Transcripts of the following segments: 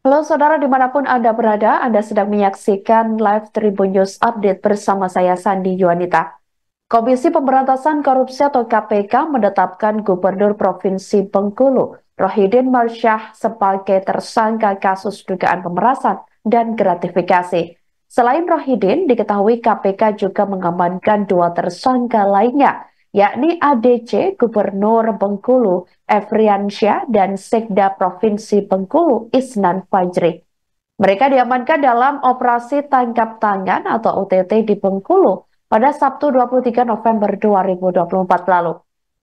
Halo saudara dimanapun Anda berada, Anda sedang menyaksikan live Tribun News Update bersama saya Sandi Yuanita. Komisi Pemberantasan Korupsi atau KPK menetapkan Gubernur Provinsi Bengkulu, Rohidin Marsyah sebagai tersangka kasus dugaan pemerasan dan gratifikasi. Selain Rohidin, diketahui KPK juga mengamankan dua tersangka lainnya, yakni ADC Gubernur Bengkulu Efriansyah dan Sekda Provinsi Bengkulu Isnan Fajri. Mereka diamankan dalam operasi tangkap tangan atau OTT di Bengkulu pada Sabtu 23 November 2024 lalu.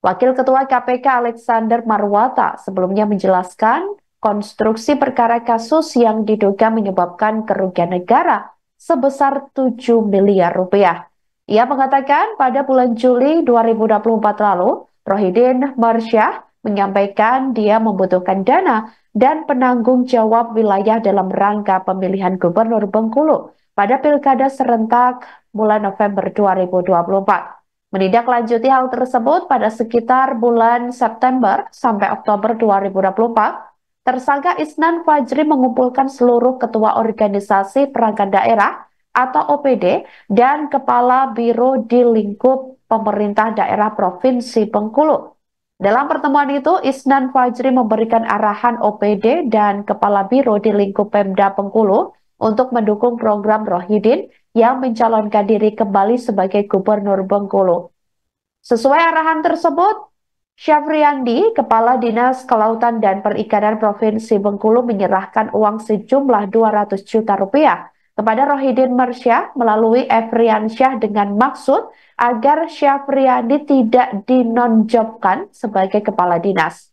Wakil Ketua KPK Alexander Marwata sebelumnya menjelaskan konstruksi perkara kasus yang diduga menyebabkan kerugian negara sebesar 7 miliar rupiah. Ia mengatakan pada bulan Juli 2024 lalu, Rohidin Marsyah menyampaikan dia membutuhkan dana dan penanggung jawab wilayah dalam rangka pemilihan gubernur Bengkulu pada pilkada serentak bulan November 2024. Menindaklanjuti hal tersebut pada sekitar bulan September sampai Oktober 2024, tersangka Isnan Fajri mengumpulkan seluruh ketua organisasi perangkat daerah atau OPD dan Kepala Biro di lingkup pemerintah daerah Provinsi Bengkulu. Dalam pertemuan itu, Isnan Fajri memberikan arahan OPD dan Kepala Biro di lingkup Pemda Bengkulu untuk mendukung program Rohidin yang mencalonkan diri kembali sebagai Gubernur Bengkulu. Sesuai arahan tersebut, Syafriandi, Kepala Dinas Kelautan dan Perikanan Provinsi Bengkulu menyerahkan uang sejumlah 200 juta rupiah kepada Rohidin Mersyah melalui Syah dengan maksud agar Syafriani tidak dinonjobkan sebagai kepala dinas.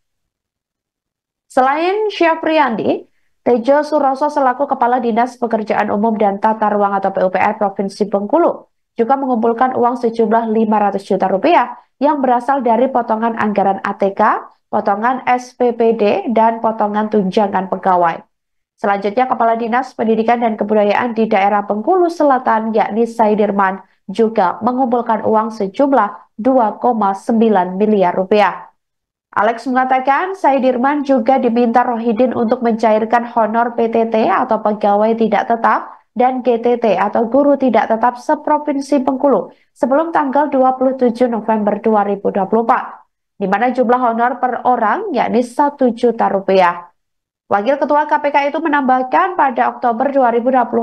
Selain Syafriani, Tejo Suroso selaku Kepala Dinas Pekerjaan Umum dan Tata Ruang atau PUPR Provinsi Bengkulu juga mengumpulkan uang sejumlah 500 juta rupiah yang berasal dari potongan anggaran ATK, potongan SPPD, dan potongan tunjangan pegawai. Selanjutnya, Kepala Dinas Pendidikan dan Kebudayaan di daerah Bengkulu Selatan, yakni Saidirman, juga mengumpulkan uang sejumlah 2,9 miliar rupiah. Alex mengatakan Saidirman juga diminta Rohidin untuk mencairkan honor PTT atau pegawai tidak tetap dan GTT atau guru tidak tetap seprovinsi Bengkulu sebelum tanggal 27 November 2024, di mana jumlah honor per orang yakni 1 juta rupiah. Wakil Ketua KPK itu menambahkan pada Oktober 2024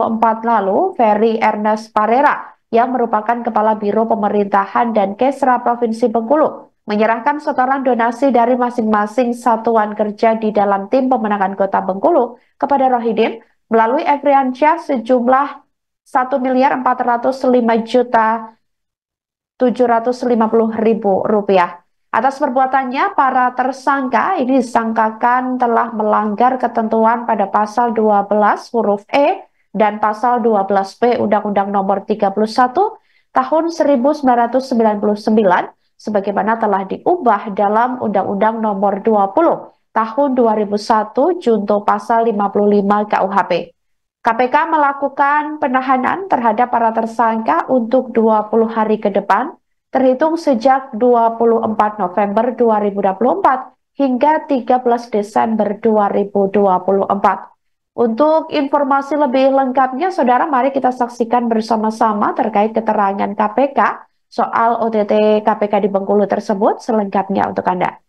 lalu, Ferry Ernest Parera yang merupakan Kepala Biro Pemerintahan dan Kesra Provinsi Bengkulu menyerahkan setoran donasi dari masing-masing satuan kerja di dalam tim pemenangan Kota Bengkulu kepada Rohidin melalui Evriansyah sejumlah satu miliar empat ratus lima juta tujuh ratus lima puluh ribu rupiah. Atas perbuatannya, para tersangka ini disangkakan telah melanggar ketentuan pada pasal 12 huruf E dan pasal 12B Undang-Undang Nomor 31 tahun 1999 sebagaimana telah diubah dalam Undang-Undang Nomor 20 tahun 2001 junto pasal 55 KUHP. KPK melakukan penahanan terhadap para tersangka untuk 20 hari ke depan terhitung sejak 24 November 2024 hingga 13 Desember 2024. Untuk informasi lebih lengkapnya, Saudara, mari kita saksikan bersama-sama terkait keterangan KPK soal OTT KPK di Bengkulu tersebut selengkapnya untuk Anda.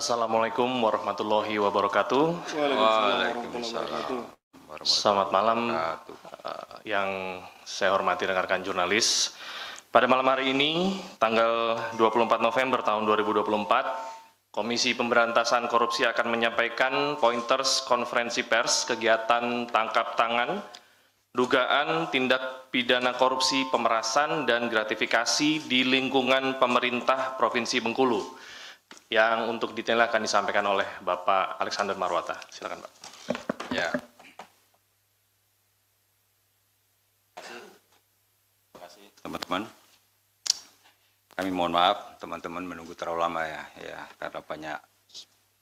Assalamualaikum warahmatullahi wabarakatuh. Waalaikumsalam. Selamat malam eh, yang saya hormati rekan jurnalis. Pada malam hari ini, tanggal 24 November tahun 2024, Komisi Pemberantasan Korupsi akan menyampaikan pointers konferensi pers kegiatan tangkap tangan dugaan tindak pidana korupsi pemerasan dan gratifikasi di lingkungan pemerintah Provinsi Bengkulu yang untuk detailnya akan disampaikan oleh Bapak Alexander Marwata. Silakan, Pak. Ya. Terima kasih, teman-teman. Kami mohon maaf, teman-teman menunggu terlalu lama ya, ya karena banyak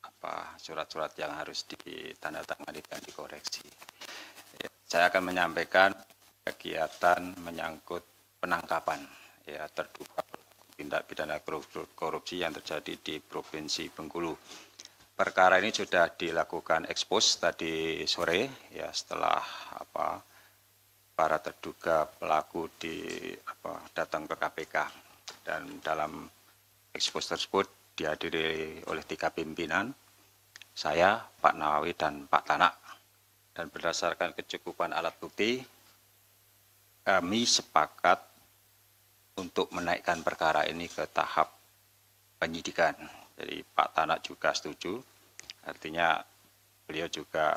apa surat-surat yang harus ditandatangani dan dikoreksi. Ya, saya akan menyampaikan kegiatan menyangkut penangkapan ya terduga tindak pidana korupsi yang terjadi di Provinsi Bengkulu. Perkara ini sudah dilakukan ekspos tadi sore ya setelah apa para terduga pelaku di apa, datang ke KPK dan dalam ekspos tersebut dihadiri oleh tiga pimpinan saya Pak Nawawi dan Pak Tanak dan berdasarkan kecukupan alat bukti kami sepakat untuk menaikkan perkara ini ke tahap penyidikan. Jadi Pak Tanak juga setuju, artinya beliau juga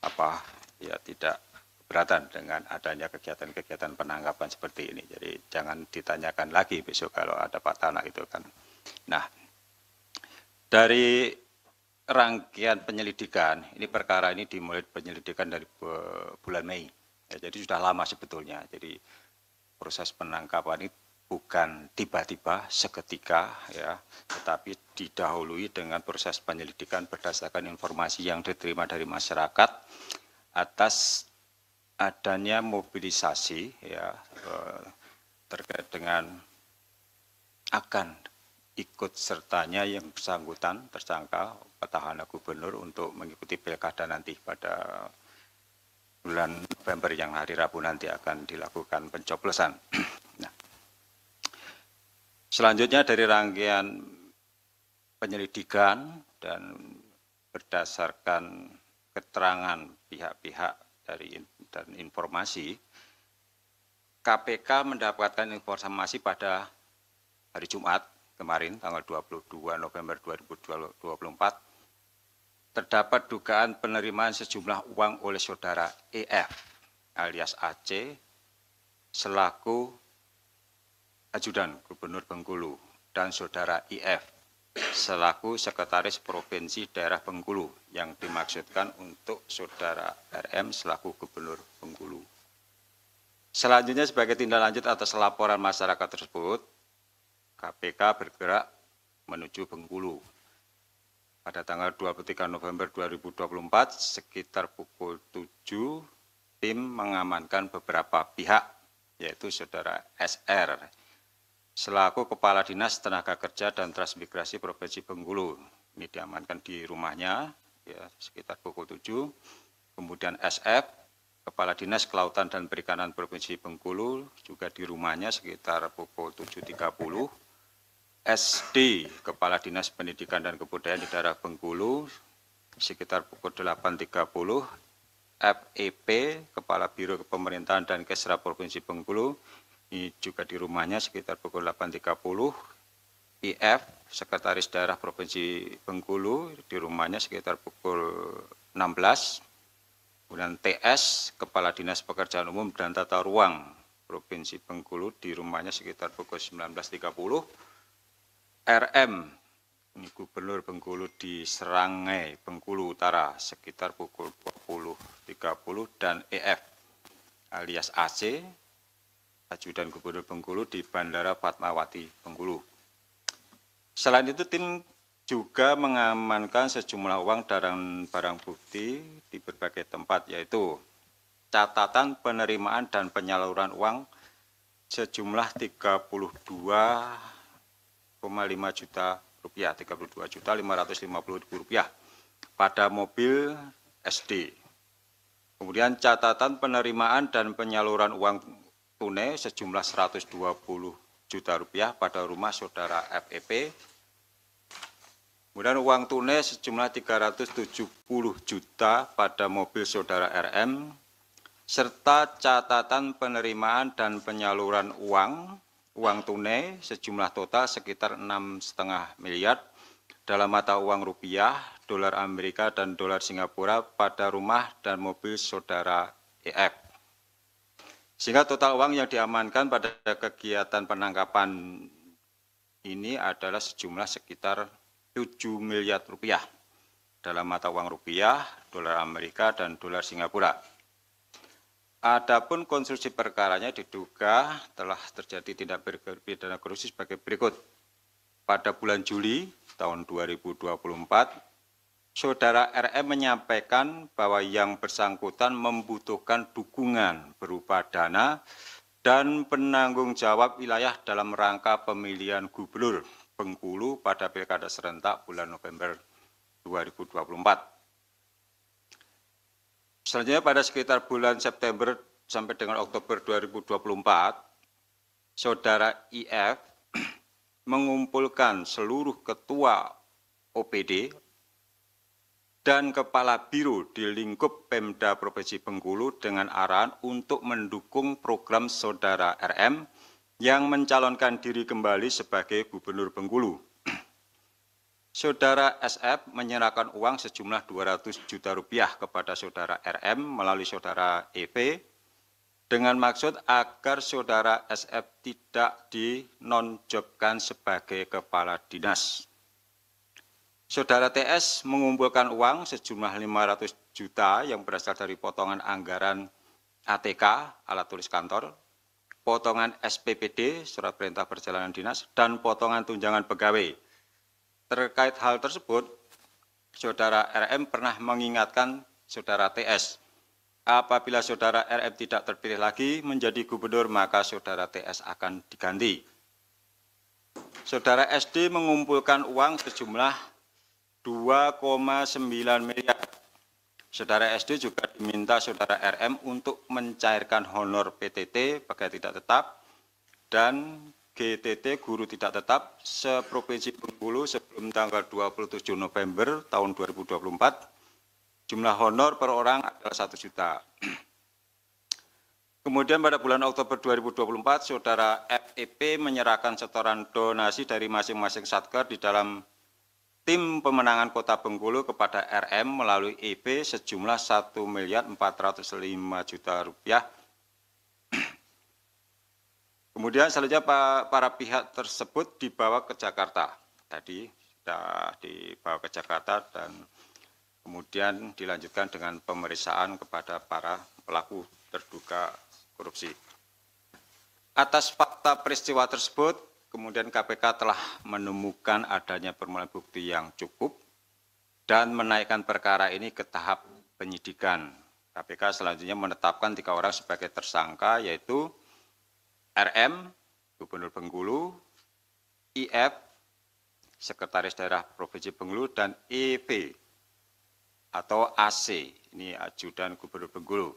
apa ya tidak keberatan dengan adanya kegiatan-kegiatan penangkapan seperti ini. Jadi jangan ditanyakan lagi besok kalau ada Pak Tanak itu kan. Nah, dari rangkaian penyelidikan, ini perkara ini dimulai penyelidikan dari bulan Mei. Ya, jadi sudah lama sebetulnya. Jadi proses penangkapan itu bukan tiba-tiba seketika ya, tetapi didahului dengan proses penyelidikan berdasarkan informasi yang diterima dari masyarakat atas adanya mobilisasi ya eh, terkait dengan akan ikut sertanya yang bersangkutan tersangka petahana gubernur untuk mengikuti pilkada nanti pada bulan November yang hari Rabu nanti akan dilakukan pencoblosan. nah, selanjutnya dari rangkaian penyelidikan dan berdasarkan keterangan pihak-pihak dari dan informasi, KPK mendapatkan informasi pada hari Jumat kemarin tanggal 22 November 2024 terdapat dugaan penerimaan sejumlah uang oleh saudara EF alias AC selaku ajudan Gubernur Bengkulu dan saudara IF e selaku Sekretaris Provinsi Daerah Bengkulu yang dimaksudkan untuk saudara RM selaku Gubernur Bengkulu. Selanjutnya sebagai tindak lanjut atas laporan masyarakat tersebut, KPK bergerak menuju Bengkulu pada tanggal 23 November 2024 sekitar pukul 7 tim mengamankan beberapa pihak yaitu saudara SR selaku Kepala Dinas Tenaga Kerja dan Transmigrasi Provinsi Bengkulu ini diamankan di rumahnya ya, sekitar pukul 7 kemudian SF Kepala Dinas Kelautan dan Perikanan Provinsi Bengkulu juga di rumahnya sekitar pukul 7.30 SD Kepala Dinas Pendidikan dan Kebudayaan di daerah Bengkulu sekitar pukul 8.30 FEP Kepala Biro Kepemerintahan dan Kesra Provinsi Bengkulu ini juga di rumahnya sekitar pukul 8.30 IF Sekretaris Daerah Provinsi Bengkulu di rumahnya sekitar pukul 16 kemudian TS Kepala Dinas Pekerjaan Umum dan Tata Ruang Provinsi Bengkulu di rumahnya sekitar pukul 19.30 RM ini Gubernur Bengkulu di Serangai, Bengkulu Utara sekitar pukul 20.30 dan EF alias AC Ajudan Gubernur Bengkulu di Bandara Fatmawati, Bengkulu. Selain itu tim juga mengamankan sejumlah uang dan barang bukti di berbagai tempat yaitu catatan penerimaan dan penyaluran uang sejumlah 32 juta rupiah, 32 juta 550 ribu rupiah pada mobil SD. Kemudian catatan penerimaan dan penyaluran uang tunai sejumlah 120 juta rupiah pada rumah saudara FEP. Kemudian uang tunai sejumlah 370 juta pada mobil saudara RM serta catatan penerimaan dan penyaluran uang uang tunai sejumlah total sekitar 6,5 miliar dalam mata uang rupiah, dolar Amerika dan dolar Singapura pada rumah dan mobil saudara EF. Sehingga total uang yang diamankan pada kegiatan penangkapan ini adalah sejumlah sekitar 7 miliar rupiah dalam mata uang rupiah, dolar Amerika dan dolar Singapura. Adapun konstruksi perkaranya diduga telah terjadi tindak pidana korupsi sebagai berikut. Pada bulan Juli tahun 2024, saudara RM menyampaikan bahwa yang bersangkutan membutuhkan dukungan berupa dana dan penanggung jawab wilayah dalam rangka pemilihan gubernur Bengkulu pada Pilkada serentak bulan November 2024. Selanjutnya pada sekitar bulan September sampai dengan Oktober 2024, saudara IF mengumpulkan seluruh ketua OPD dan Kepala biru di lingkup Pemda Provinsi Bengkulu dengan arahan untuk mendukung program Saudara RM yang mencalonkan diri kembali sebagai Gubernur Bengkulu. Saudara SF menyerahkan uang sejumlah 200 juta rupiah kepada saudara RM melalui saudara EV dengan maksud agar saudara SF tidak dinonjobkan sebagai kepala dinas. Saudara TS mengumpulkan uang sejumlah 500 juta yang berasal dari potongan anggaran ATK, alat tulis kantor, potongan SPPD, surat perintah perjalanan dinas, dan potongan tunjangan pegawai Terkait hal tersebut, saudara RM pernah mengingatkan saudara TS. Apabila saudara RM tidak terpilih lagi menjadi gubernur, maka saudara TS akan diganti. Saudara SD mengumpulkan uang sejumlah 2,9 miliar. Saudara SD juga diminta saudara RM untuk mencairkan honor PTT pegawai tidak tetap dan GTT guru tidak tetap seprovinsi Bengkulu sebelum tanggal 27 November tahun 2024 jumlah honor per orang adalah 1 juta. Kemudian pada bulan Oktober 2024 saudara FEP menyerahkan setoran donasi dari masing-masing satker di dalam tim pemenangan Kota Bengkulu kepada RM melalui EP sejumlah 1 miliar 405 juta rupiah Kemudian selanjutnya para pihak tersebut dibawa ke Jakarta. Tadi sudah dibawa ke Jakarta dan kemudian dilanjutkan dengan pemeriksaan kepada para pelaku terduga korupsi. Atas fakta peristiwa tersebut, kemudian KPK telah menemukan adanya permulaan bukti yang cukup dan menaikkan perkara ini ke tahap penyidikan. KPK selanjutnya menetapkan tiga orang sebagai tersangka yaitu RM, Gubernur Bengkulu, IF, Sekretaris Daerah Provinsi Bengkulu, dan EP atau AC, ini Ajudan Gubernur Bengkulu.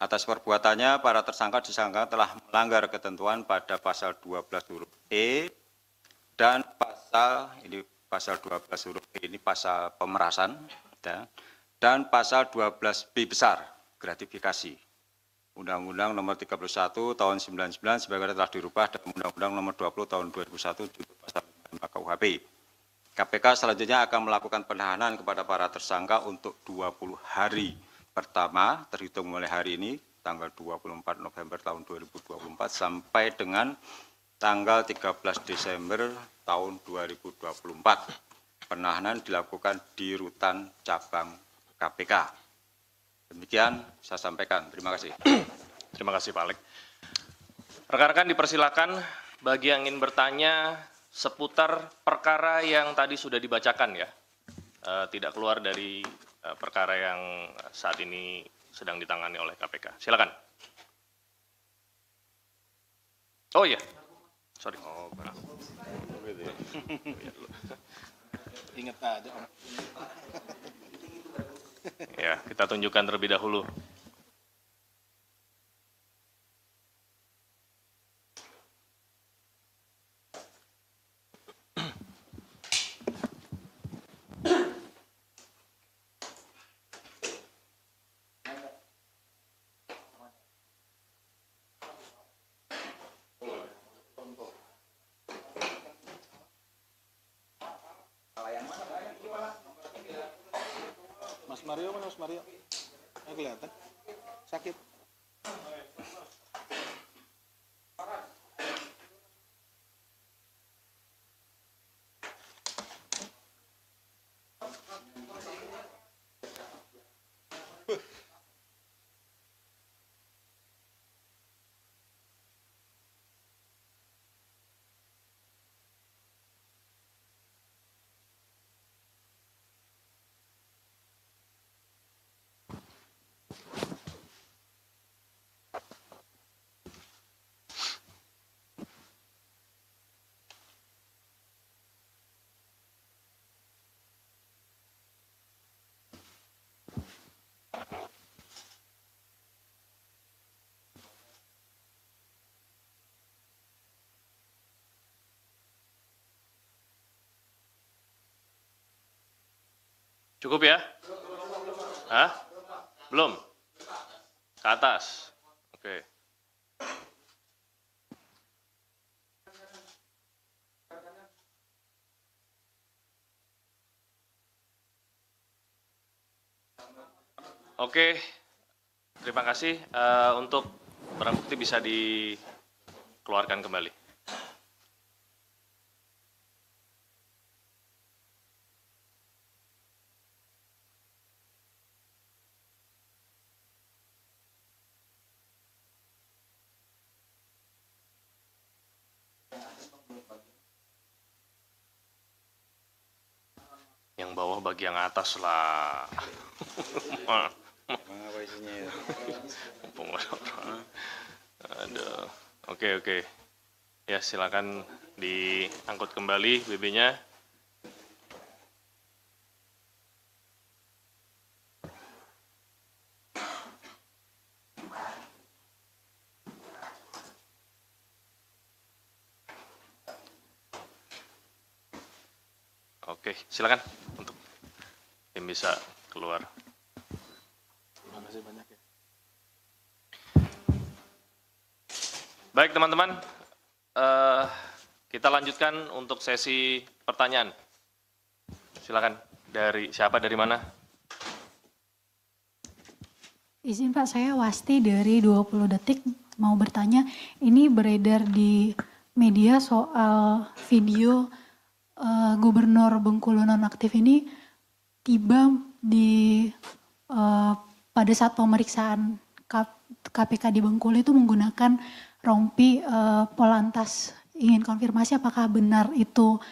Atas perbuatannya, para tersangka disangka telah melanggar ketentuan pada pasal 12 huruf E dan pasal ini pasal 12 huruf E ini pasal pemerasan ya, dan pasal 12B besar gratifikasi Undang-Undang Nomor 31 Tahun 99 sebagaimana telah dirubah dan Undang-Undang Nomor 20 Tahun 2001 juga pasal KUHP. KPK selanjutnya akan melakukan penahanan kepada para tersangka untuk 20 hari. Pertama, terhitung mulai hari ini, tanggal 24 November tahun 2024 sampai dengan tanggal 13 Desember tahun 2024. Penahanan dilakukan di rutan cabang KPK. Demikian saya sampaikan. Terima kasih. Terima kasih Pak Alek. Rekan-rekan dipersilakan bagi yang ingin bertanya seputar perkara yang tadi sudah dibacakan ya. E, tidak keluar dari e, perkara yang saat ini sedang ditangani oleh KPK. Silakan. Oh iya. Sorry. Oh, oh iya. Ingat aja ya kita tunjukkan terlebih dahulu Cukup ya? Hah? Belum? Ke atas. Oke. Okay. Oke, okay. terima kasih uh, untuk barang bukti bisa dikeluarkan kembali. yang atas lah. apa Oke, oke. Ya, silakan diangkut kembali BB-nya. Oke, silakan. lanjutkan untuk sesi pertanyaan. Silakan dari siapa dari mana? Izin Pak, saya Wasti dari 20 detik mau bertanya, ini beredar di media soal video uh, Gubernur Bengkulu nonaktif ini tiba di uh, pada saat pemeriksaan KPK di Bengkulu itu menggunakan rompi uh, polantas ingin konfirmasi apakah benar itu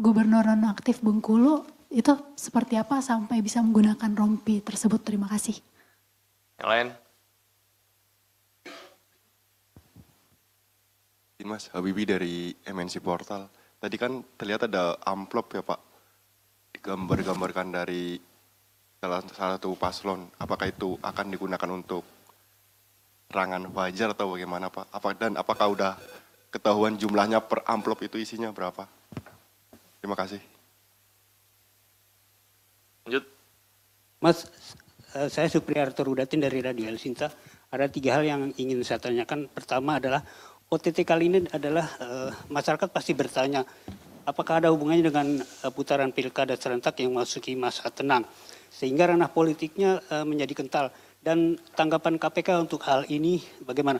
gubernur nonaktif Bengkulu itu seperti apa sampai bisa menggunakan rompi tersebut. Terima kasih. Yang lain? Mas Habibi dari MNC Portal. Tadi kan terlihat ada amplop ya Pak, digambar-gambarkan dari salah, satu paslon. Apakah itu akan digunakan untuk serangan wajar atau bagaimana Pak? Apa, dan apakah udah ketahuan jumlahnya per amplop itu isinya berapa. Terima kasih. Lanjut. Mas, eh, saya Supri Arthur Udatin dari Radio Sinta. Ada tiga hal yang ingin saya tanyakan. Pertama adalah OTT kali ini adalah eh, masyarakat pasti bertanya apakah ada hubungannya dengan eh, putaran pilkada serentak yang masuki masa tenang sehingga ranah politiknya menjadi kental dan tanggapan KPK untuk hal ini bagaimana?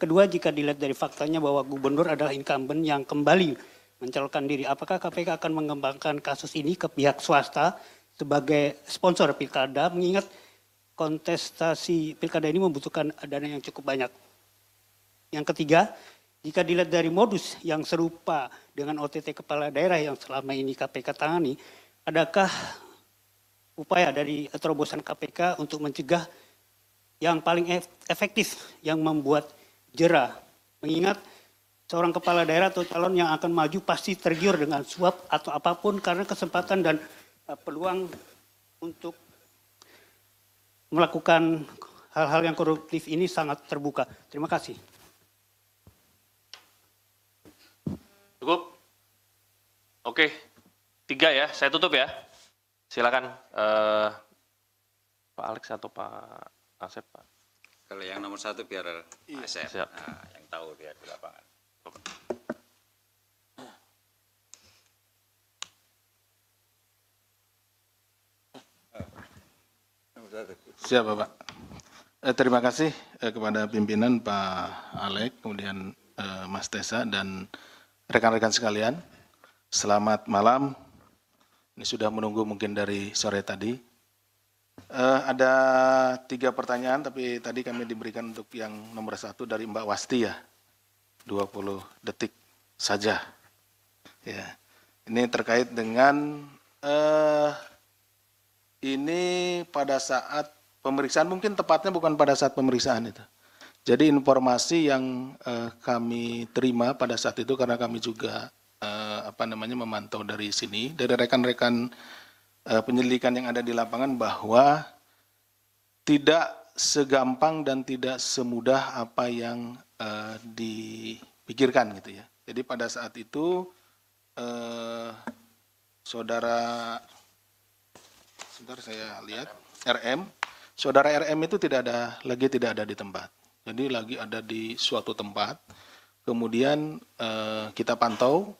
Kedua, jika dilihat dari faktanya bahwa gubernur adalah incumbent yang kembali mencalonkan diri, apakah KPK akan mengembangkan kasus ini ke pihak swasta sebagai sponsor pilkada, mengingat kontestasi pilkada ini membutuhkan dana yang cukup banyak. Yang ketiga, jika dilihat dari modus yang serupa dengan OTT kepala daerah yang selama ini KPK tangani, adakah upaya dari terobosan KPK untuk mencegah yang paling efektif yang membuat jerah. Mengingat seorang kepala daerah atau calon yang akan maju pasti tergiur dengan suap atau apapun karena kesempatan dan eh, peluang untuk melakukan hal-hal yang koruptif ini sangat terbuka. Terima kasih. Cukup? Oke, tiga ya. Saya tutup ya. Silakan uh, Pak Alex atau Pak Asep, Pak. Kalau yang nomor satu biar iya. Asep nah, yang tahu dia di lapangan. Siap Bapak. Eh, terima kasih eh, kepada pimpinan Pak Alek, kemudian eh, Mas Tesa dan rekan-rekan sekalian. Selamat malam. Ini sudah menunggu mungkin dari sore tadi. Uh, ada tiga pertanyaan, tapi tadi kami diberikan untuk yang nomor satu dari Mbak Wasti ya. 20 detik saja. Ya. Ini terkait dengan uh, ini pada saat pemeriksaan, mungkin tepatnya bukan pada saat pemeriksaan itu. Jadi informasi yang uh, kami terima pada saat itu karena kami juga uh, apa namanya memantau dari sini dari rekan-rekan Eh, penyelidikan yang ada di lapangan bahwa tidak segampang dan tidak semudah apa yang uh, dipikirkan gitu ya. Jadi pada saat itu uh, saudara sebentar saya lihat RM, saudara RM itu tidak ada lagi tidak ada di tempat. Jadi lagi ada di suatu tempat. Kemudian uh, kita pantau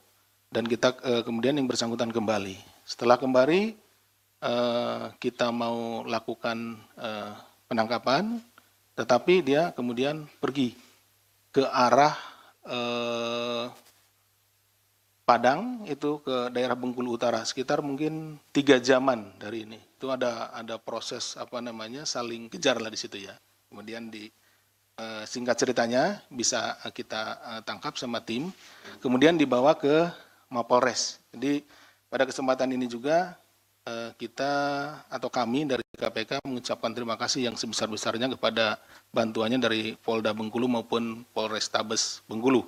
dan kita uh, kemudian yang bersangkutan kembali. Setelah kembali Eh, kita mau lakukan eh, penangkapan, tetapi dia kemudian pergi ke arah eh, Padang itu ke daerah Bengkulu Utara sekitar mungkin tiga jaman dari ini itu ada ada proses apa namanya saling kejar lah di situ ya kemudian di singkat ceritanya bisa kita tangkap sama tim kemudian dibawa ke Mapolres jadi pada kesempatan ini juga Eh, kita atau kami dari KPK mengucapkan terima kasih yang sebesar-besarnya kepada bantuannya dari Polda Bengkulu maupun Polrestabes Bengkulu.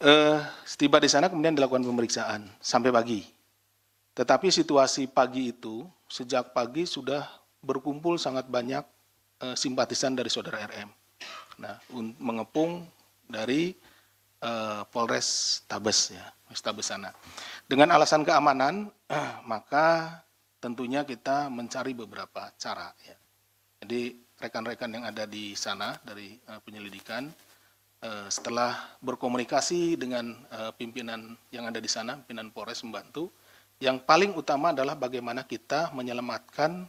Eh, setiba di sana kemudian dilakukan pemeriksaan sampai pagi. Tetapi situasi pagi itu sejak pagi sudah berkumpul sangat banyak eh, simpatisan dari saudara RM. Nah, mengepung dari eh, Polres Tabes ya, Polres Tabes sana. Dengan alasan keamanan, eh, maka tentunya kita mencari beberapa cara ya. Jadi rekan-rekan yang ada di sana dari eh, penyelidikan eh, setelah berkomunikasi dengan eh, pimpinan yang ada di sana, pimpinan Polres membantu, yang paling utama adalah bagaimana kita menyelamatkan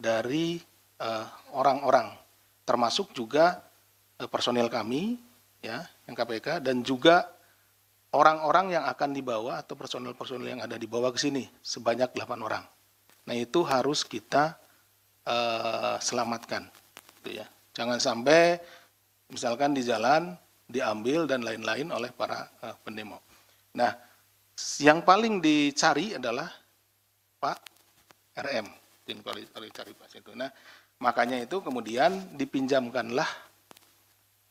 dari eh, orang-orang, termasuk juga eh, personil kami, ya KPK dan juga orang-orang yang akan dibawa atau personel-personel yang ada dibawa ke sini sebanyak 8 orang. Nah itu harus kita uh, selamatkan, gitu ya. Jangan sampai misalkan di jalan diambil dan lain-lain oleh para uh, pendemo. Nah yang paling dicari adalah Pak RM, paling cari Pak itu. Nah makanya itu kemudian dipinjamkanlah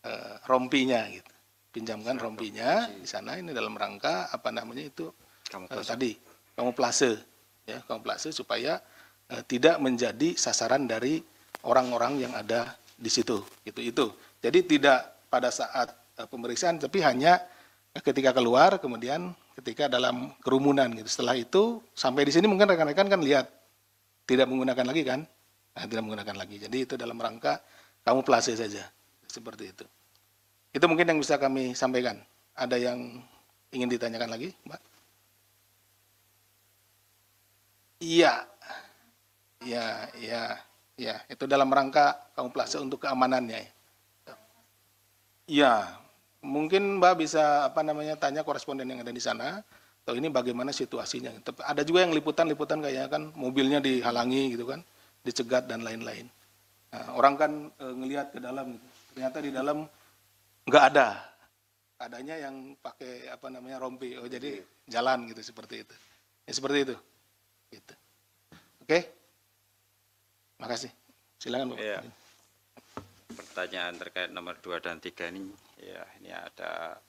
eh, rompinya gitu pinjamkan rompinya di sana ini dalam rangka apa namanya itu kamuflase. Uh, eh, tadi kamuflase ya kamuflase supaya uh, tidak menjadi sasaran dari orang-orang yang ada di situ gitu itu jadi tidak pada saat uh, pemeriksaan tapi hanya ketika keluar kemudian ketika dalam kerumunan gitu setelah itu sampai di sini mungkin rekan-rekan kan lihat tidak menggunakan lagi kan nah, tidak menggunakan lagi jadi itu dalam rangka kamuflase saja seperti itu itu mungkin yang bisa kami sampaikan. Ada yang ingin ditanyakan lagi, Mbak? Iya, iya, iya, iya. Itu dalam rangka kamuflase untuk keamanannya. Iya, mungkin Mbak bisa apa namanya tanya koresponden yang ada di sana atau ini bagaimana situasinya. Ada juga yang liputan-liputan kayaknya kan mobilnya dihalangi gitu kan, dicegat dan lain-lain. Nah, orang kan e, ngelihat ke dalam, gitu. ternyata di dalam Enggak ada. Adanya yang pakai apa namanya rompi. Oh jadi jalan gitu seperti itu. Ya seperti itu. Gitu. Oke. Okay? Makasih. Silakan Bapak. Ya. Pertanyaan terkait nomor 2 dan 3 ini ya ini ada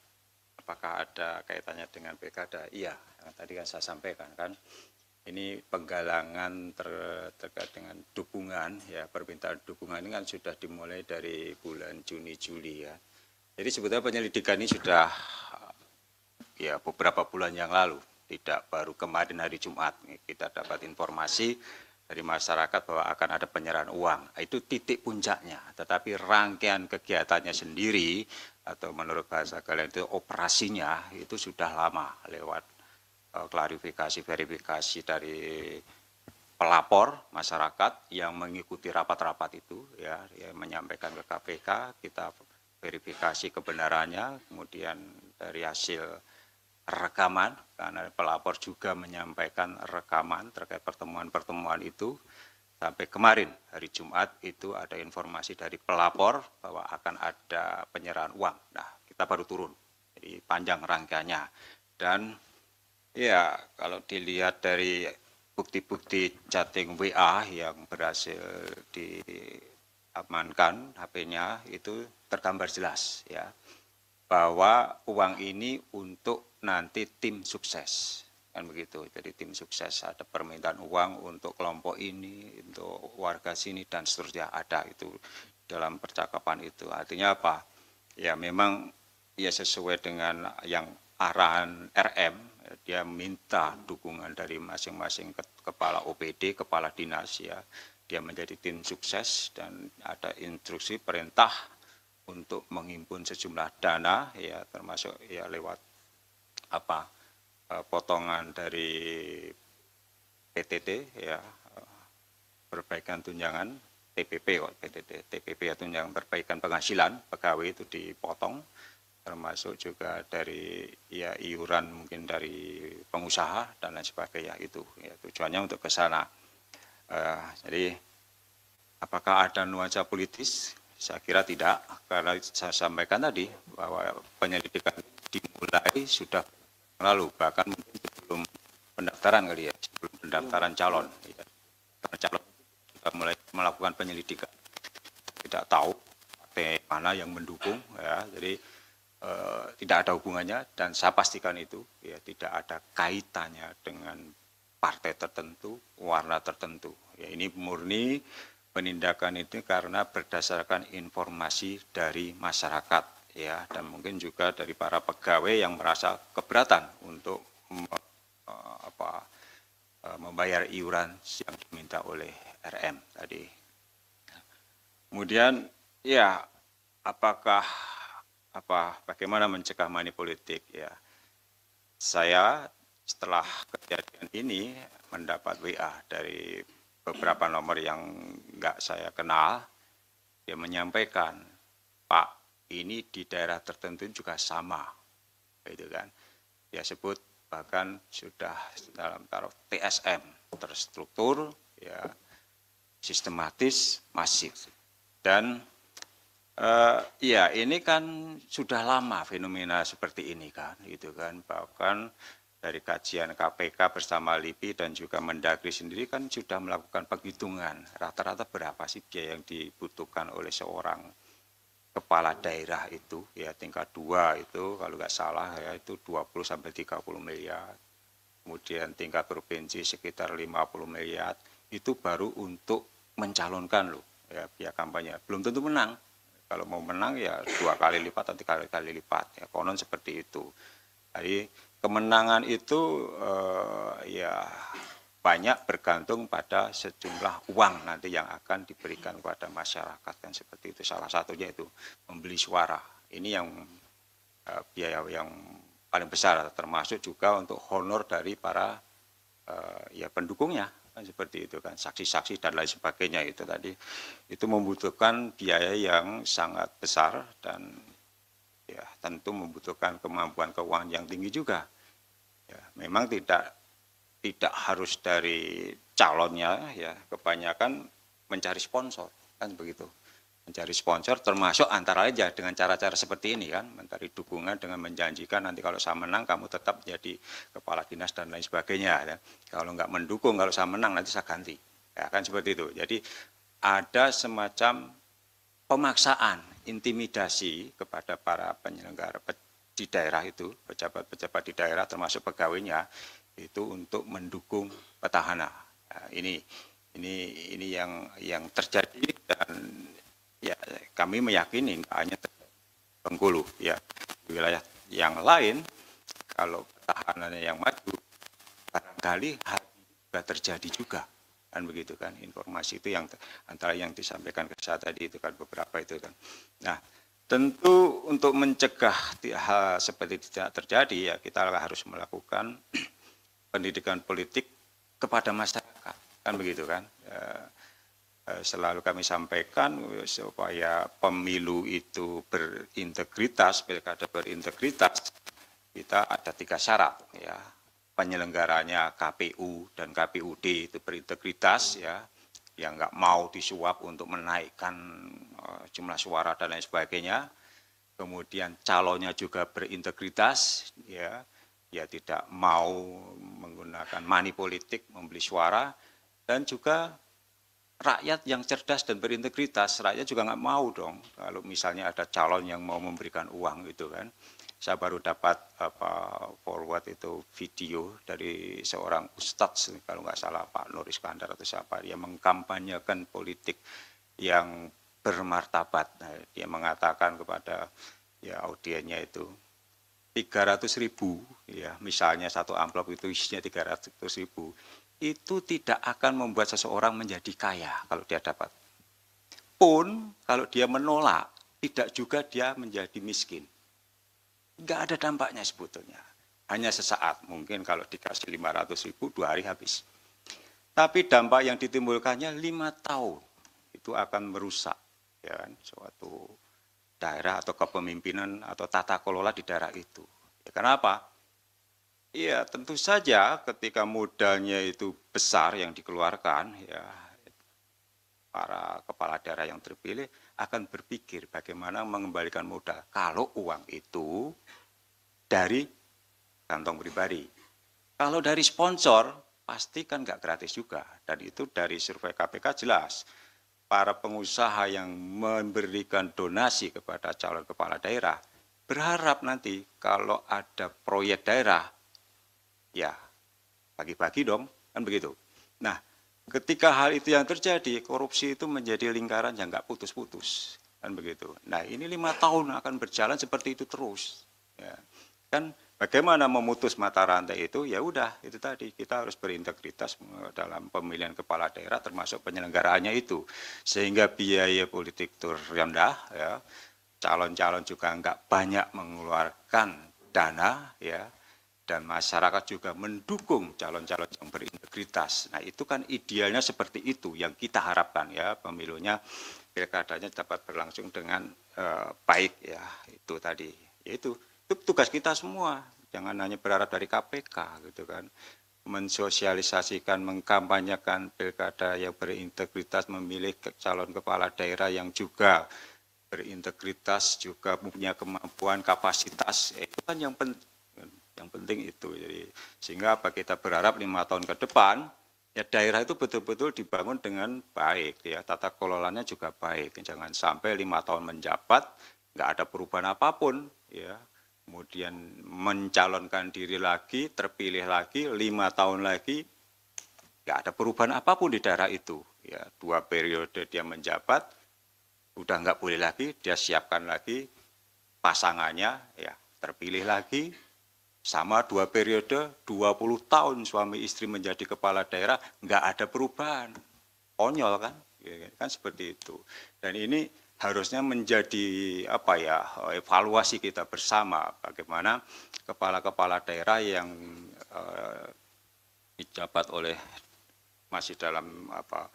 apakah ada kaitannya dengan pilkada? Iya, yang tadi kan saya sampaikan kan ini penggalangan ter, terkait dengan dukungan ya permintaan dukungan ini kan sudah dimulai dari bulan Juni Juli ya jadi sebetulnya penyelidikan ini sudah ya beberapa bulan yang lalu, tidak baru kemarin hari Jumat kita dapat informasi dari masyarakat bahwa akan ada penyerahan uang. Nah, itu titik puncaknya, tetapi rangkaian kegiatannya sendiri atau menurut bahasa kalian itu operasinya itu sudah lama lewat eh, klarifikasi verifikasi dari pelapor masyarakat yang mengikuti rapat-rapat itu ya, ya menyampaikan ke KPK kita verifikasi kebenarannya, kemudian dari hasil rekaman, karena pelapor juga menyampaikan rekaman terkait pertemuan-pertemuan itu. Sampai kemarin, hari Jumat, itu ada informasi dari pelapor bahwa akan ada penyerahan uang. Nah, kita baru turun. Jadi panjang rangkaiannya. Dan ya kalau dilihat dari bukti-bukti chatting WA yang berhasil di amankan HP-nya itu tergambar jelas ya bahwa uang ini untuk nanti tim sukses kan begitu jadi tim sukses ada permintaan uang untuk kelompok ini untuk warga sini dan seterusnya ada itu dalam percakapan itu artinya apa ya memang ya sesuai dengan yang arahan RM dia minta dukungan dari masing-masing kepala OPD kepala dinas ya dia menjadi tim sukses dan ada instruksi perintah untuk menghimpun sejumlah dana ya termasuk ya lewat apa eh, potongan dari PTT ya perbaikan tunjangan TPP kok oh, PTT TPP ya tunjangan perbaikan penghasilan pegawai itu dipotong termasuk juga dari ya iuran mungkin dari pengusaha dan lain sebagainya itu ya tujuannya untuk ke sana. Uh, jadi apakah ada nuansa politis? Saya kira tidak, karena saya sampaikan tadi bahwa penyelidikan dimulai sudah lalu, bahkan mungkin sebelum pendaftaran kali ya, sebelum pendaftaran calon. Ya. Karena calon sudah mulai melakukan penyelidikan. Tidak tahu partai mana yang mendukung, ya. jadi e, tidak ada hubungannya dan saya pastikan itu ya tidak ada kaitannya dengan partai tertentu, warna tertentu. Ya, ini murni penindakan itu karena berdasarkan informasi dari masyarakat ya dan mungkin juga dari para pegawai yang merasa keberatan untuk eh, apa eh, membayar iuran yang diminta oleh RM tadi. Kemudian ya apakah apa bagaimana mencegah money ya. Saya setelah kejadian ini mendapat WA dari beberapa nomor yang nggak saya kenal, dia menyampaikan, Pak, ini di daerah tertentu juga sama, gitu kan. Dia sebut bahkan sudah dalam taruh TSM, terstruktur, ya sistematis, masif. Dan uh, ya ini kan sudah lama fenomena seperti ini kan, gitu kan. Bahkan dari kajian KPK bersama LIPI dan juga Mendagri sendiri kan sudah melakukan penghitungan rata-rata berapa sih biaya yang dibutuhkan oleh seorang kepala daerah itu ya tingkat dua itu kalau nggak salah ya itu 20 sampai 30 miliar kemudian tingkat provinsi sekitar 50 miliar itu baru untuk mencalonkan loh ya pihak kampanye belum tentu menang kalau mau menang ya dua kali lipat atau tiga kali lipat ya konon seperti itu jadi kemenangan itu uh, ya banyak bergantung pada sejumlah uang nanti yang akan diberikan kepada masyarakat dan seperti itu salah satunya itu membeli suara ini yang uh, biaya yang paling besar termasuk juga untuk honor dari para uh, ya pendukungnya kan seperti itu kan saksi-saksi dan lain sebagainya itu tadi itu membutuhkan biaya yang sangat besar dan ya tentu membutuhkan kemampuan keuangan yang tinggi juga. Ya, memang tidak tidak harus dari calonnya ya kebanyakan mencari sponsor kan begitu mencari sponsor termasuk antara aja dengan cara-cara seperti ini kan mencari dukungan dengan menjanjikan nanti kalau saya menang kamu tetap jadi kepala dinas dan lain sebagainya ya. kalau nggak mendukung kalau saya menang nanti saya ganti ya kan seperti itu jadi ada semacam pemaksaan intimidasi kepada para penyelenggara di daerah itu, pejabat-pejabat di daerah termasuk pegawainya itu untuk mendukung petahana. Nah, ini ini ini yang yang terjadi dan ya kami meyakini hanya Bengkulu ya wilayah yang lain kalau petahananya yang maju barangkali hal juga terjadi juga kan begitu kan informasi itu yang antara yang disampaikan ke saya tadi itu kan beberapa itu kan nah tentu untuk mencegah hal seperti tidak terjadi ya kita harus melakukan pendidikan politik kepada masyarakat kan begitu kan ya, eh, selalu kami sampaikan supaya pemilu itu berintegritas pilkada berintegritas kita ada tiga syarat ya penyelenggaranya KPU dan KPUD itu berintegritas ya yang nggak mau disuap untuk menaikkan eh, jumlah suara dan lain sebagainya kemudian calonnya juga berintegritas ya ya tidak mau menggunakan money politik membeli suara dan juga rakyat yang cerdas dan berintegritas rakyat juga nggak mau dong kalau misalnya ada calon yang mau memberikan uang gitu kan saya baru dapat apa forward itu video dari seorang ustadz kalau nggak salah Pak Nur Iskandar atau siapa dia mengkampanyekan politik yang bermartabat nah, dia mengatakan kepada ya audiennya itu 300 ribu ya misalnya satu amplop itu isinya 300 ribu itu tidak akan membuat seseorang menjadi kaya kalau dia dapat pun kalau dia menolak tidak juga dia menjadi miskin nggak ada dampaknya sebetulnya. Hanya sesaat, mungkin kalau dikasih 500 ribu, dua hari habis. Tapi dampak yang ditimbulkannya lima tahun itu akan merusak ya kan, suatu daerah atau kepemimpinan atau tata kelola di daerah itu. Ya, kenapa? ya tentu saja ketika modalnya itu besar yang dikeluarkan ya para kepala daerah yang terpilih akan berpikir bagaimana mengembalikan modal kalau uang itu dari kantong pribadi. Kalau dari sponsor pasti kan nggak gratis juga dan itu dari survei KPK jelas para pengusaha yang memberikan donasi kepada calon kepala daerah berharap nanti kalau ada proyek daerah ya bagi-bagi dong kan begitu. Nah, Ketika hal itu yang terjadi, korupsi itu menjadi lingkaran yang nggak putus-putus, kan begitu. Nah ini lima tahun akan berjalan seperti itu terus, ya. kan Bagaimana memutus mata rantai itu? Ya udah, itu tadi kita harus berintegritas eh, dalam pemilihan kepala daerah termasuk penyelenggaraannya itu. Sehingga biaya politik itu rendah ya. Calon-calon juga nggak banyak mengeluarkan dana ya dan masyarakat juga mendukung calon-calon yang berintegritas. Nah itu kan idealnya seperti itu yang kita harapkan ya pemilunya pilkadanya dapat berlangsung dengan eh, baik ya itu tadi yaitu itu tugas kita semua jangan hanya berharap dari KPK gitu kan mensosialisasikan, mengkampanyekan pilkada yang berintegritas, memilih calon kepala daerah yang juga berintegritas, juga punya kemampuan, kapasitas. Ya, itu kan yang penting yang penting itu. Jadi sehingga apa kita berharap lima tahun ke depan ya daerah itu betul-betul dibangun dengan baik ya tata kelolanya juga baik jangan sampai lima tahun menjabat nggak ada perubahan apapun ya kemudian mencalonkan diri lagi terpilih lagi lima tahun lagi nggak ada perubahan apapun di daerah itu ya dua periode dia menjabat udah nggak boleh lagi dia siapkan lagi pasangannya ya terpilih lagi sama dua periode, 20 tahun suami istri menjadi kepala daerah, nggak ada perubahan. Konyol kan? Ya kan seperti itu. Dan ini harusnya menjadi apa ya evaluasi kita bersama bagaimana kepala-kepala daerah yang eh, dijabat oleh masih dalam apa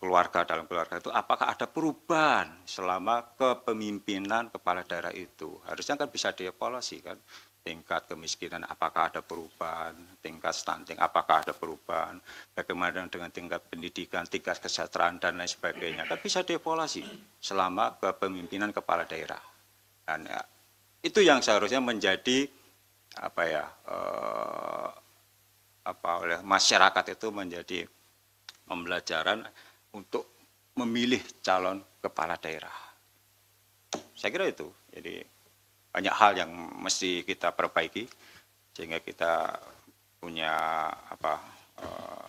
keluarga dalam keluarga itu apakah ada perubahan selama kepemimpinan kepala daerah itu harusnya kan bisa dievaluasi kan tingkat kemiskinan apakah ada perubahan, tingkat stunting apakah ada perubahan, bagaimana dengan tingkat pendidikan, tingkat kesejahteraan dan lain sebagainya. Tapi kan bisa dievaluasi selama kepemimpinan kepala daerah. Dan ya, itu yang seharusnya menjadi apa ya eh, apa oleh masyarakat itu menjadi pembelajaran untuk memilih calon kepala daerah. Saya kira itu. Jadi banyak hal yang mesti kita perbaiki sehingga kita punya apa eh,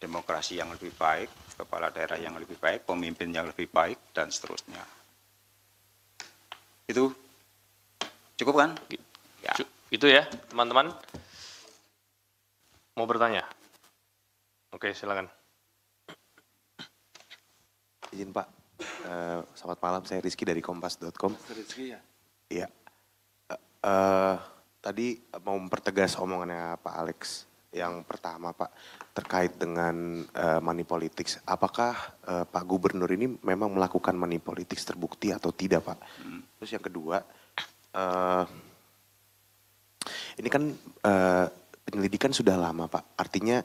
demokrasi yang lebih baik, kepala daerah yang lebih baik, pemimpin yang lebih baik dan seterusnya. Itu cukup kan? Ya. Itu ya, teman-teman. Mau bertanya? Oke, silakan. Izin Pak. Uh, selamat malam, saya Rizky dari Kompas.com. Rizky ya? Iya uh, tadi mau mempertegas omongannya Pak Alex. Yang pertama Pak, terkait dengan uh, money politics. Apakah uh, Pak Gubernur ini memang melakukan money politics terbukti atau tidak Pak? Hmm. Terus yang kedua, uh, ini kan uh, penyelidikan sudah lama Pak. Artinya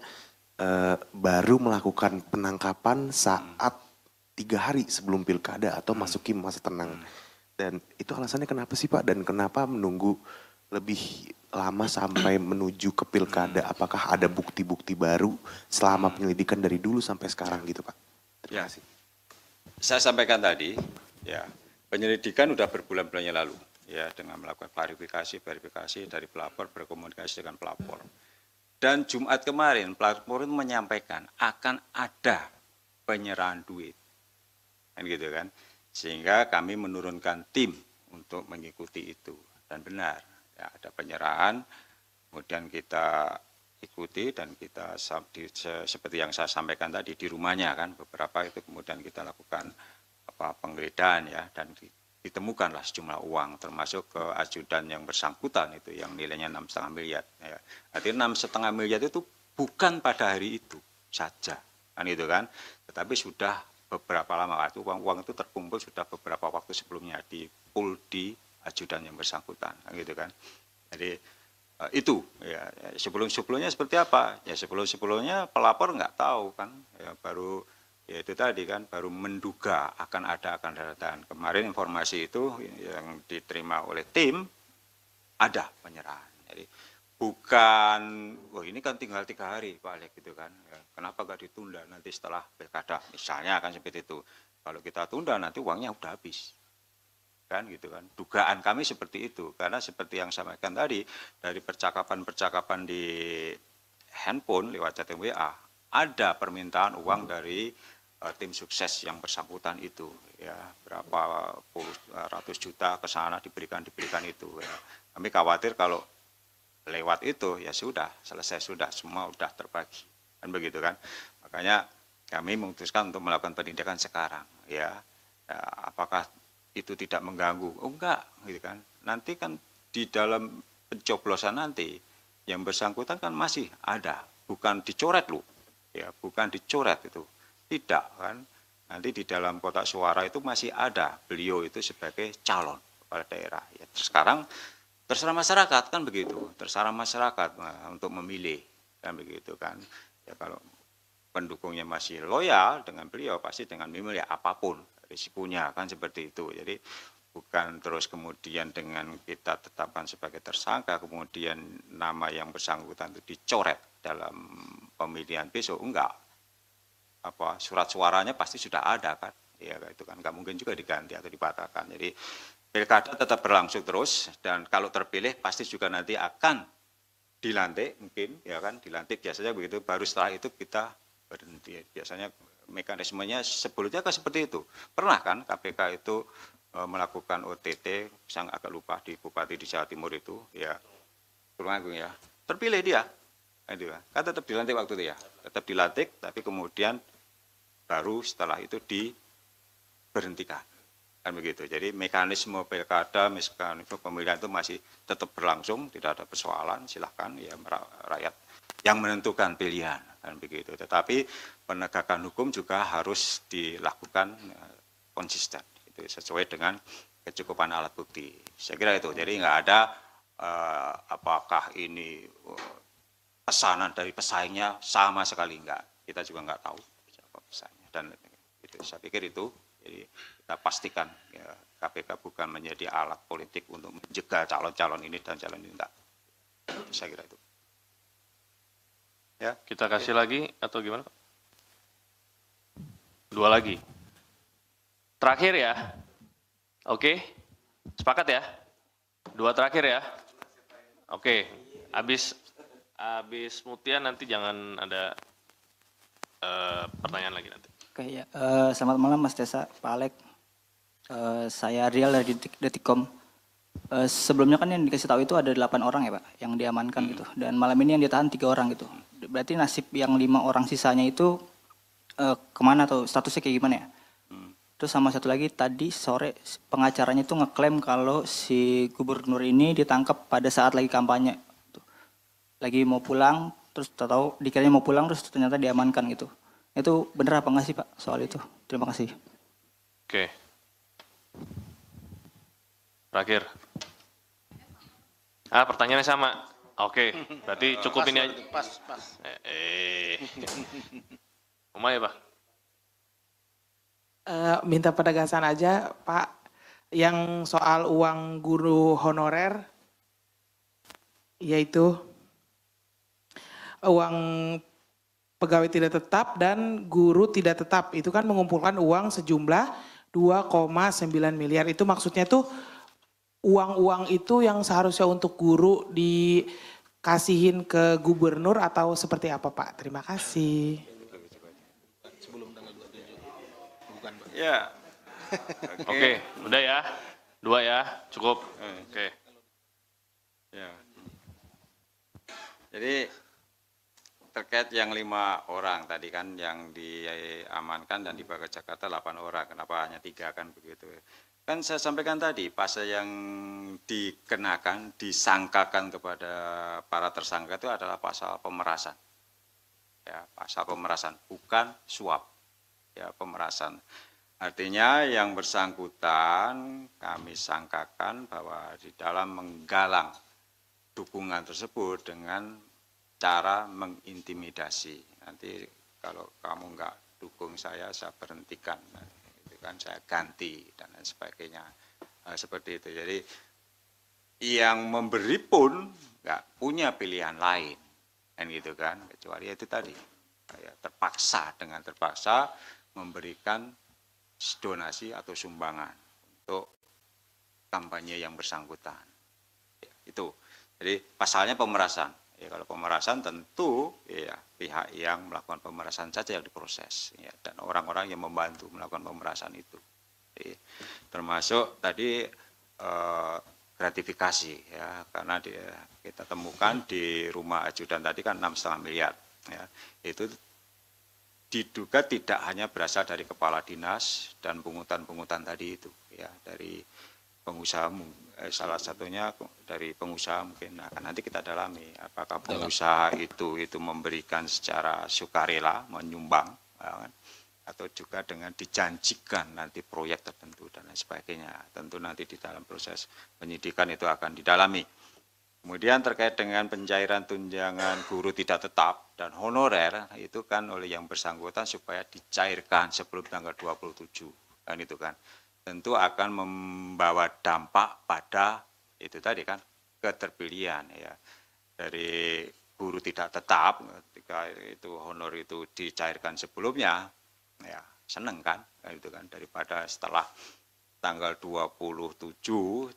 uh, baru melakukan penangkapan saat hmm. tiga hari sebelum pilkada atau hmm. masuki masa tenang. Hmm. Dan itu alasannya kenapa sih Pak? Dan kenapa menunggu lebih lama sampai menuju ke pilkada? Hmm. Apakah ada bukti-bukti baru selama hmm. penyelidikan dari dulu sampai sekarang gitu Pak? Terima ya. Saya sampaikan tadi, ya penyelidikan sudah berbulan-bulan yang lalu ya dengan melakukan klarifikasi verifikasi dari pelapor berkomunikasi dengan pelapor dan Jumat kemarin pelapor itu menyampaikan akan ada penyerahan duit kan gitu kan sehingga kami menurunkan tim untuk mengikuti itu. Dan benar, ya, ada penyerahan, kemudian kita ikuti dan kita seperti yang saya sampaikan tadi di rumahnya kan beberapa itu kemudian kita lakukan apa penggeledahan ya dan ditemukanlah sejumlah uang termasuk ke ajudan yang bersangkutan itu yang nilainya enam setengah miliar ya. artinya enam setengah miliar itu bukan pada hari itu saja kan itu kan tetapi sudah beberapa lama waktu uang uang itu terkumpul sudah beberapa waktu sebelumnya di pool di ajudan yang bersangkutan gitu kan jadi eh, itu ya, ya sebelum sebelumnya seperti apa ya sebelum sebelumnya pelapor nggak tahu kan ya, baru ya itu tadi kan baru menduga akan ada akan ada dan kemarin informasi itu yang diterima oleh tim ada penyerahan jadi bukan wah ini kan tinggal tiga hari Pak Alek gitu kan ya, kenapa gak ditunda nanti setelah pilkada misalnya akan seperti itu kalau kita tunda nanti uangnya udah habis kan gitu kan dugaan kami seperti itu karena seperti yang saya sampaikan tadi dari percakapan-percakapan di handphone lewat chat WA ada permintaan uang dari uh, tim sukses yang bersangkutan itu ya berapa puluh eh, ratus juta ke sana diberikan diberikan itu ya. kami khawatir kalau lewat itu ya sudah selesai sudah semua sudah terbagi kan begitu kan makanya kami memutuskan untuk melakukan penindakan sekarang ya, ya apakah itu tidak mengganggu oh enggak gitu kan nanti kan di dalam pencoblosan nanti yang bersangkutan kan masih ada bukan dicoret lu ya bukan dicoret itu tidak kan nanti di dalam kotak suara itu masih ada beliau itu sebagai calon kepala daerah ya sekarang terserah masyarakat kan begitu terserah masyarakat untuk memilih kan begitu kan ya kalau pendukungnya masih loyal dengan beliau pasti dengan memilih apapun risikonya kan seperti itu jadi bukan terus kemudian dengan kita tetapkan sebagai tersangka kemudian nama yang bersangkutan itu dicoret dalam pemilihan besok enggak apa surat suaranya pasti sudah ada kan ya itu kan nggak mungkin juga diganti atau dibatalkan jadi pilkada tetap berlangsung terus dan kalau terpilih pasti juga nanti akan dilantik mungkin ya kan dilantik biasanya begitu baru setelah itu kita berhenti biasanya mekanismenya sebelumnya kan seperti itu pernah kan KPK itu e, melakukan OTT sang agak lupa di Bupati di Jawa Timur itu ya Tulung Agung ya terpilih dia nah, itu ya. kan tetap dilantik waktu itu ya tetap dilantik tapi kemudian baru setelah itu diberhentikan kan begitu jadi mekanisme pilkada mekanisme pemilihan itu masih tetap berlangsung tidak ada persoalan silahkan ya rakyat yang menentukan pilihan kan begitu tetapi penegakan hukum juga harus dilakukan eh, konsisten itu sesuai dengan kecukupan alat bukti saya kira itu jadi nggak ada eh, apakah ini eh, pesanan dari pesaingnya sama sekali enggak kita juga nggak tahu siapa pesaingnya dan itu saya pikir itu jadi kita pastikan ya, KPK bukan menjadi alat politik untuk menjegal calon-calon ini dan calon ini enggak. Saya kira itu. Ya, kita kasih ya. lagi atau gimana, Dua lagi. Terakhir ya. Oke. Sepakat ya? Dua terakhir ya. Oke. Habis habis Mutia nanti jangan ada uh, pertanyaan lagi nanti. Oke ya. Uh, selamat malam Mas Desa, Pak Alek. Uh, saya Rial dari Detik, Detikcom. Uh, eh, sebelumnya kan yang dikasih tahu itu ada delapan orang ya Pak yang diamankan hmm. gitu. Dan malam ini yang ditahan tiga orang gitu. Berarti nasib yang lima orang sisanya itu uh, kemana atau statusnya kayak gimana ya? Hmm. Terus sama satu lagi tadi sore pengacaranya itu ngeklaim kalau si gubernur ini ditangkap pada saat lagi kampanye. Gitu. Lagi mau pulang, terus tahu dikiranya mau pulang terus ternyata diamankan gitu. Itu bener apa enggak sih Pak soal itu? Terima kasih. Oke. Okay. Terakhir. Ah, pertanyaannya sama. Oke, okay. berarti cukup pas, ini aja. Pas, pas. Eh, eh. ya Pak. Uh, minta penegasan aja, Pak. Yang soal uang guru honorer, yaitu uang pegawai tidak tetap dan guru tidak tetap. Itu kan mengumpulkan uang sejumlah 2,9 miliar. Itu maksudnya tuh uang-uang itu yang seharusnya untuk guru dikasihin ke gubernur atau seperti apa Pak? Terima kasih. Ya. Oke, okay. okay. udah ya. Dua ya, cukup. Eh. Oke. Okay. Ya. Jadi terkait yang lima orang tadi kan yang diamankan dan dibawa ke Jakarta delapan orang kenapa hanya tiga kan begitu Kan saya sampaikan tadi, pasal yang dikenakan, disangkakan kepada para tersangka itu adalah pasal pemerasan. Ya, pasal pemerasan, bukan suap. Ya, pemerasan. Artinya yang bersangkutan kami sangkakan bahwa di dalam menggalang dukungan tersebut dengan cara mengintimidasi. Nanti kalau kamu nggak dukung saya, saya berhentikan kan saya ganti dan lain sebagainya e, seperti itu jadi yang memberi pun nggak punya pilihan lain kan gitu kan kecuali itu tadi kayak terpaksa dengan terpaksa memberikan donasi atau sumbangan untuk kampanye yang bersangkutan ya, itu jadi pasalnya pemerasan Ya, kalau pemerasan tentu ya pihak yang melakukan pemerasan saja yang diproses ya, dan orang-orang yang membantu melakukan pemerasan itu. Ya, termasuk tadi eh, gratifikasi ya karena di, kita temukan di rumah ajudan tadi kan enam setengah miliar ya itu diduga tidak hanya berasal dari kepala dinas dan pungutan-pungutan tadi itu ya dari pengusaha eh, salah satunya dari pengusaha mungkin nah, kan nanti kita dalami apakah pengusaha itu itu memberikan secara sukarela menyumbang ya kan? atau juga dengan dijanjikan nanti proyek tertentu dan lain sebagainya tentu nanti di dalam proses penyidikan itu akan didalami kemudian terkait dengan pencairan tunjangan guru tidak tetap dan honorer itu kan oleh yang bersangkutan supaya dicairkan sebelum tanggal 27 kan itu kan tentu akan membawa dampak pada itu tadi kan keterpilihan ya dari guru tidak tetap ketika itu honor itu dicairkan sebelumnya ya seneng kan itu kan daripada setelah tanggal 27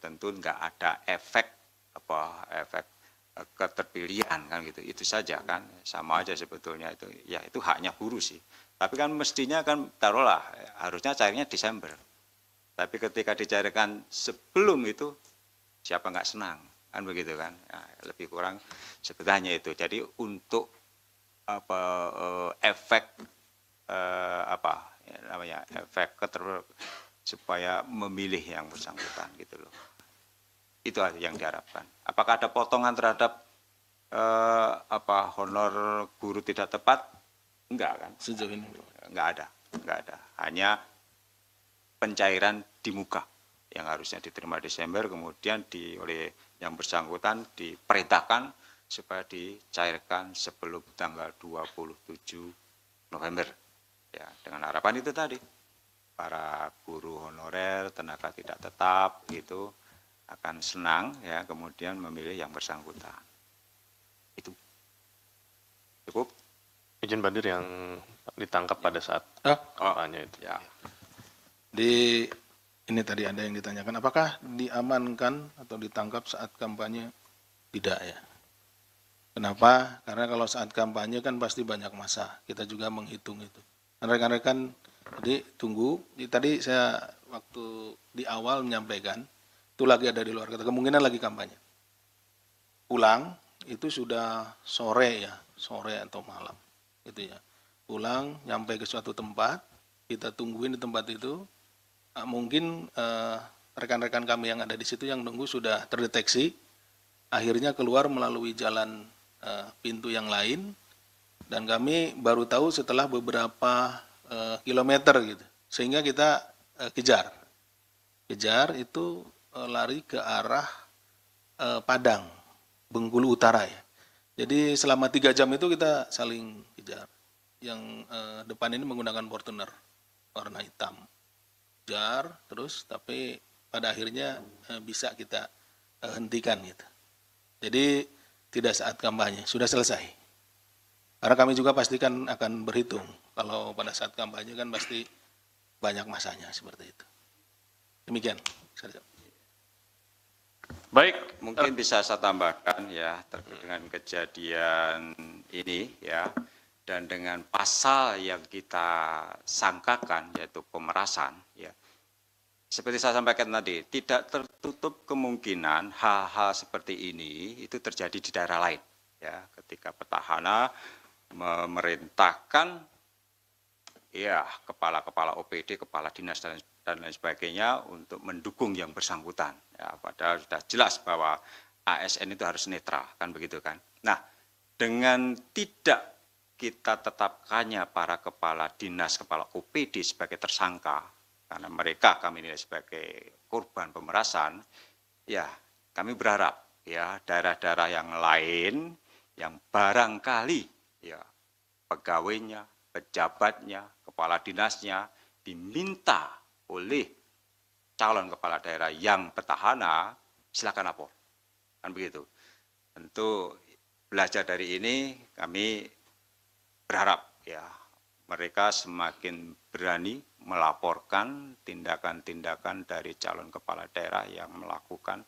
tentu nggak ada efek apa efek eh, keterpilihan kan gitu itu saja kan sama aja sebetulnya itu ya itu haknya guru sih tapi kan mestinya kan taruhlah harusnya cairnya Desember tapi ketika dicarikan sebelum itu, siapa nggak senang? Kan begitu kan? Nah, lebih kurang sebetulnya itu. Jadi untuk apa eh, efek eh, apa ya, namanya efek keter supaya memilih yang bersangkutan gitu loh. Itu yang diharapkan. Apakah ada potongan terhadap eh, apa honor guru tidak tepat? Enggak kan? Sejauh ini enggak ada, enggak ada. Hanya pencairan di muka yang harusnya diterima Desember kemudian di oleh yang bersangkutan diperintahkan supaya dicairkan sebelum tanggal 27 November. Ya, dengan harapan itu tadi para guru honorer, tenaga tidak tetap itu akan senang ya kemudian memilih yang bersangkutan. Itu cukup. Izin bandir yang ditangkap ya. pada saat ah. kampanye itu. Ya. Di ini tadi ada yang ditanyakan, apakah diamankan atau ditangkap saat kampanye? Tidak ya. Kenapa? Karena kalau saat kampanye kan pasti banyak masa. Kita juga menghitung itu. Rekan-rekan, jadi tunggu. Jadi, tadi saya waktu di awal menyampaikan, itu lagi ada di luar kota, kemungkinan lagi kampanye. Pulang, itu sudah sore ya, sore atau malam. Gitu ya. Pulang, nyampe ke suatu tempat, kita tungguin di tempat itu, Eh, mungkin eh, rekan-rekan kami yang ada di situ yang nunggu sudah terdeteksi, akhirnya keluar melalui jalan eh, pintu yang lain, dan kami baru tahu setelah beberapa kilometer gitu, sehingga kita kejar, kejar itu lari ke arah Padang, Bengkulu Utara ya. Jadi selama tiga jam itu kita saling kejar. Yang uh, depan ini menggunakan Fortuner warna hitam dar terus tapi pada akhirnya eh, bisa kita eh, hentikan gitu. Jadi tidak saat kampanye, sudah selesai. Karena kami juga pastikan akan berhitung. Kalau pada saat kampanye kan pasti banyak masanya seperti itu. Demikian. Baik, mungkin bisa saya tambahkan ya terkait dengan kejadian ini ya dan dengan pasal yang kita sangkakan yaitu pemerasan seperti saya sampaikan tadi, tidak tertutup kemungkinan hal-hal seperti ini itu terjadi di daerah lain. Ya, ketika petahana memerintahkan ya kepala-kepala OPD, kepala dinas dan, dan lain sebagainya untuk mendukung yang bersangkutan. Ya, padahal sudah jelas bahwa ASN itu harus netral, kan begitu kan? Nah, dengan tidak kita tetapkannya para kepala dinas, kepala OPD sebagai tersangka, karena mereka kami nilai sebagai korban pemerasan, ya kami berharap ya daerah-daerah yang lain yang barangkali ya pegawainya, pejabatnya, kepala dinasnya diminta oleh calon kepala daerah yang petahana, silakan lapor. Kan begitu. Tentu belajar dari ini kami berharap ya mereka semakin berani melaporkan tindakan-tindakan dari calon kepala daerah yang melakukan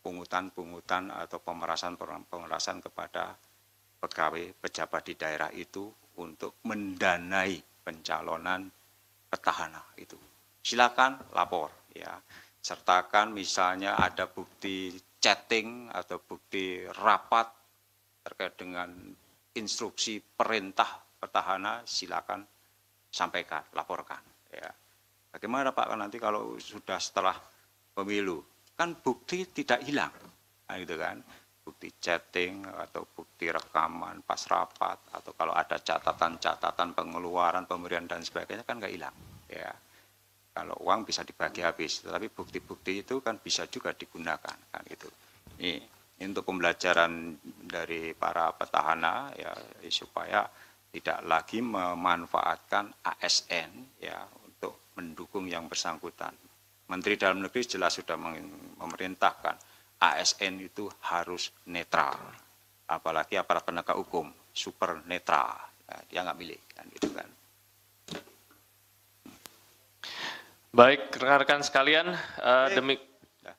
pungutan-pungutan atau pemerasan-pemerasan kepada pegawai pejabat di daerah itu untuk mendanai pencalonan petahana itu. Silakan lapor ya. Sertakan misalnya ada bukti chatting atau bukti rapat terkait dengan instruksi perintah petahana silakan sampaikan, laporkan. Ya. Bagaimana Pak nanti kalau sudah setelah pemilu? Kan bukti tidak hilang, nah, gitu kan? Bukti chatting atau bukti rekaman pas rapat atau kalau ada catatan-catatan pengeluaran pemberian dan sebagainya kan nggak hilang, ya. Kalau uang bisa dibagi habis, tetapi bukti-bukti itu kan bisa juga digunakan, kan gitu. Ini, ini untuk pembelajaran dari para petahana ya supaya tidak lagi memanfaatkan ASN ya mendukung yang bersangkutan. Menteri Dalam Negeri jelas sudah memerintahkan ASN itu harus netral, apalagi aparat penegak hukum super netral, nah, dia nggak milih kan gitu kan. Baik, rekan-rekan sekalian, uh, demi ya,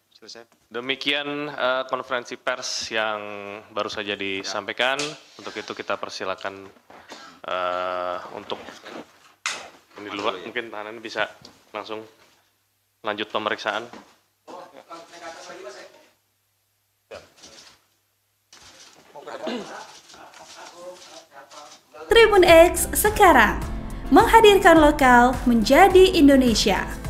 demikian uh, konferensi pers yang baru saja ya. disampaikan. Untuk itu kita persilakan uh, untuk yang di luar ya. mungkin tahanan bisa langsung lanjut pemeriksaan. Tribun X sekarang menghadirkan lokal menjadi Indonesia.